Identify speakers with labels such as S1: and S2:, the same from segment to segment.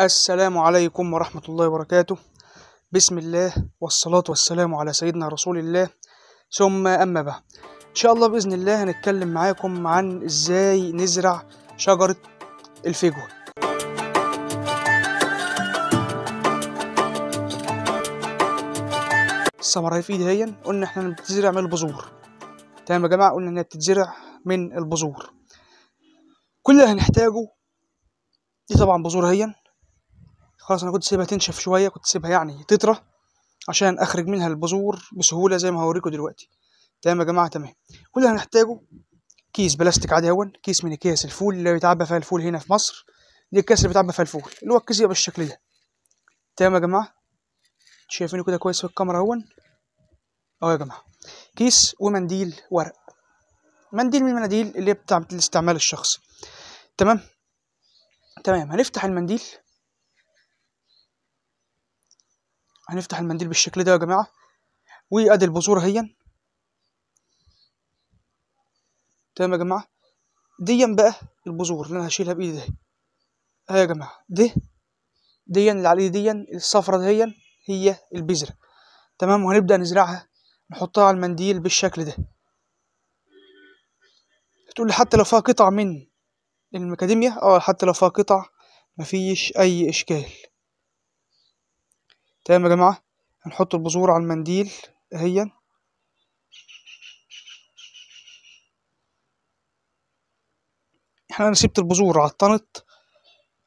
S1: السلام عليكم ورحمة الله وبركاته بسم الله والصلاة والسلام على سيدنا رسول الله ثم أما بعد إن شاء الله بإذن الله هنتكلم معاكم عن إزاي نزرع شجرة الفجوة هي في دهيا قلنا احنا بتزرع من البذور تمام يا جماعة قلنا انها بتتزرع من البذور كل اللي هنحتاجه دي طبعا بذور هيا خلاص انا كنت سيبها تنشف شويه كنت سيبها يعني تطرى عشان اخرج منها البذور بسهوله زي ما هوريكم دلوقتي تمام يا جماعه تمام كل اللي هنحتاجه كيس بلاستيك عادي هون كيس من اكياس الفول اللي بيتعبى فيها الفول هنا في مصر دي الكاس اللي بيتعبى فيها الفول اللي هو الكيس يبقى بالشكل ده تمام يا جماعه شايفينه كده كويس في الكاميرا هون اهو يا جماعه كيس ومنديل ورق منديل من المناديل اللي بتاعت الاستعمال الشخصي تمام تمام هنفتح المنديل هنفتح المنديل بالشكل ده يا جماعة وادي البذور اهي تمام يا جماعة ديا بقى البذور اللي انا هشيلها بايدي ده اهي يا جماعة دي ديا اللي عليه ديا الصفرة دهيا هي البذرة تمام وهنبدأ نزرعها نحطها على المنديل بالشكل ده هتقول لي حتى لو فيها قطع من المكاديميا اه حتى لو فيها قطع مفيش اي اشكال تمام يا جماعة هنحط البذور على المنديل اهيا احنا انا سبت البذور عطنت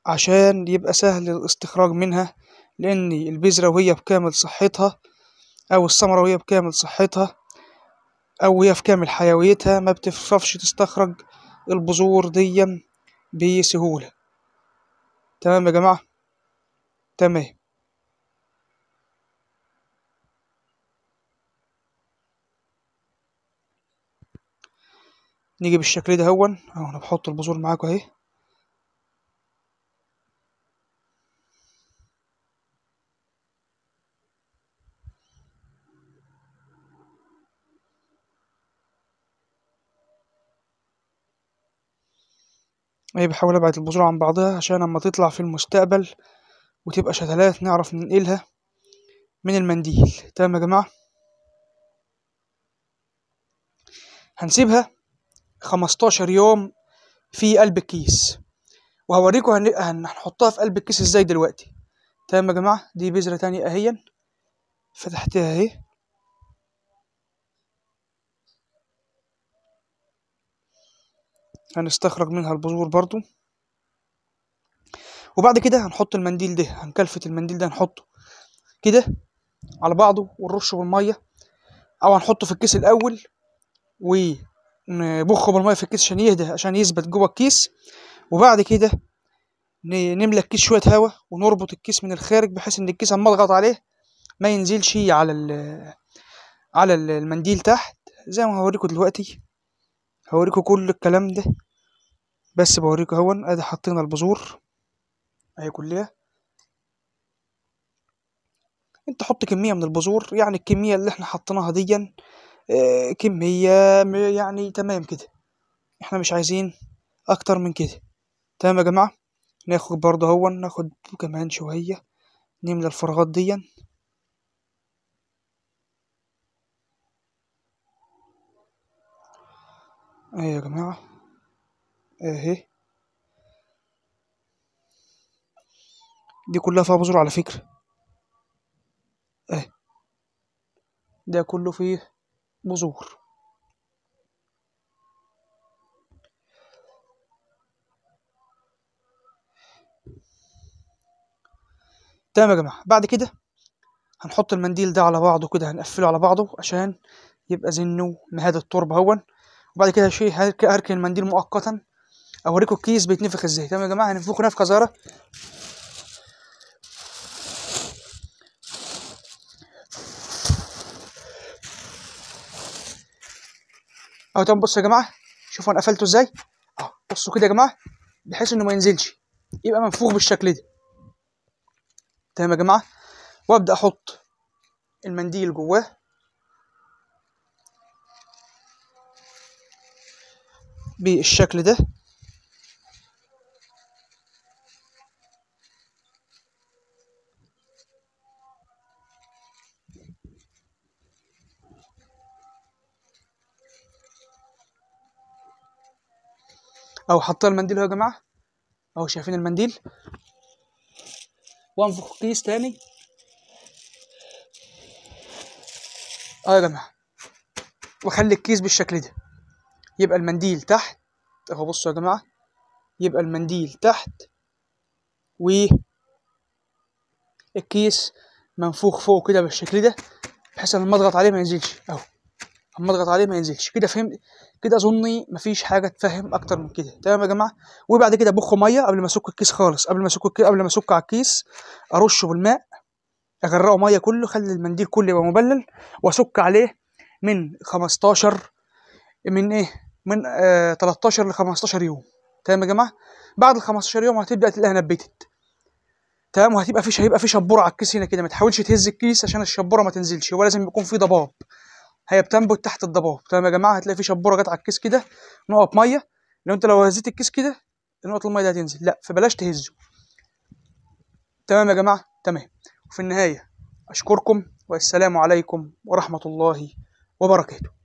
S1: عشان يبقى سهل الاستخراج منها لان البذرة وهي بكامل صحتها او الثمرة وهي بكامل صحتها او وهي بكامل حيويتها ما بتفرفش تستخرج البذور دي بسهولة تمام يا جماعة تمام نيجي بالشكل ده هون اهو انا بحط البذور معاكم اهي ايه بحاول ابعد البذور عن بعضها عشان اما تطلع في المستقبل وتبقى شتلات نعرف ننقلها من المنديل تمام يا جماعه هنسيبها 15 يوم في قلب الكيس وهوريكم هنحطها في قلب الكيس ازاي دلوقتي تمام يا جماعه دي بذره تانية اهي فتحتها اهي هنستخرج منها البذور برضو وبعد كده هنحط المنديل ده هنكلفه المنديل ده هنحطه كده على بعضه ونرشه بالميه او هنحطه في الكيس الاول و نبخه بالميه في الكيس عشان يهدى عشان يثبت جوه الكيس وبعد كده نملى الكيس شويه هوا ونربط الكيس من الخارج بحيث ان الكيس اما اضغط عليه ما ينزلش على على المنديل تحت زي ما هوريكم دلوقتي هوريكم كل الكلام ده بس بوريكم اهون ادي حطينا البذور اهي كلها انت حط كميه من البذور يعني الكميه اللي احنا حطيناها ديا آه، كمية يعني تمام كده احنا مش عايزين اكتر من كده تمام يا جماعة ناخد برضه هو ناخد كمان شوية نملى الفراغات دي اهي يا جماعة اهي دي كلها فيها بذور على فكرة اهي ده كله فيه بذور تمام يا جماعه بعد كده هنحط المنديل ده على بعضه كده هنقفله على بعضه عشان يبقى زنه مهاد التربه هون وبعد كده شيء هركن المنديل مؤقتا اوريكم الكيس بيتنفخ ازاي تمام يا جماعه هننفخه نفخه صغيره اهو تمام بصوا يا جماعه شوفوا انا قفلته ازاي اهو بصوا كده يا جماعه بحيث انه ما ينزلش يبقى منفوخ بالشكل ده تمام يا جماعه وابدا احط المنديل جواه بالشكل ده اهو حطينا المنديل اهو يا جماعه اهو شايفين المنديل وانفخ كيس تاني اهو يا جماعه واخلي الكيس بالشكل ده يبقى المنديل تحت اهو بصوا يا جماعه يبقى المنديل تحت و الكيس منفوخ فوق كده بالشكل ده بحيث ان اضغط عليه ما ينزلش اهو اما اضغط عليه ما ينزلش كده فهمت كده اظني مفيش حاجه تفهم اكتر من كده تمام يا جماعه وبعد كده بخه ميه قبل ما اسك الكيس خالص قبل ما اسك قبل ما اسك على الكيس ارشه بالماء اغرقه ميه كله خلي المنديل كله يبقى مبلل واسك عليه من 15 من ايه من آه 13 ل 15 يوم تمام يا جماعه بعد ال 15 يوم هتبدا تلاقيها نبتت تمام وهتبقى فيش هيبقى في شبوره على الكيس هنا كده ما تحاولش تهز الكيس عشان الشبوره ما تنزلش ولازم يكون في ضباب هي بتنبت تحت الضباب تمام يا جماعه هتلاقي في شبوره جت على الكيس كده نقط ميه لو انت لو هزيت الكيس كده نقط الميه دي هتنزل لا فبلاش تهزه تمام يا جماعه تمام وفي النهايه اشكركم والسلام عليكم ورحمه الله وبركاته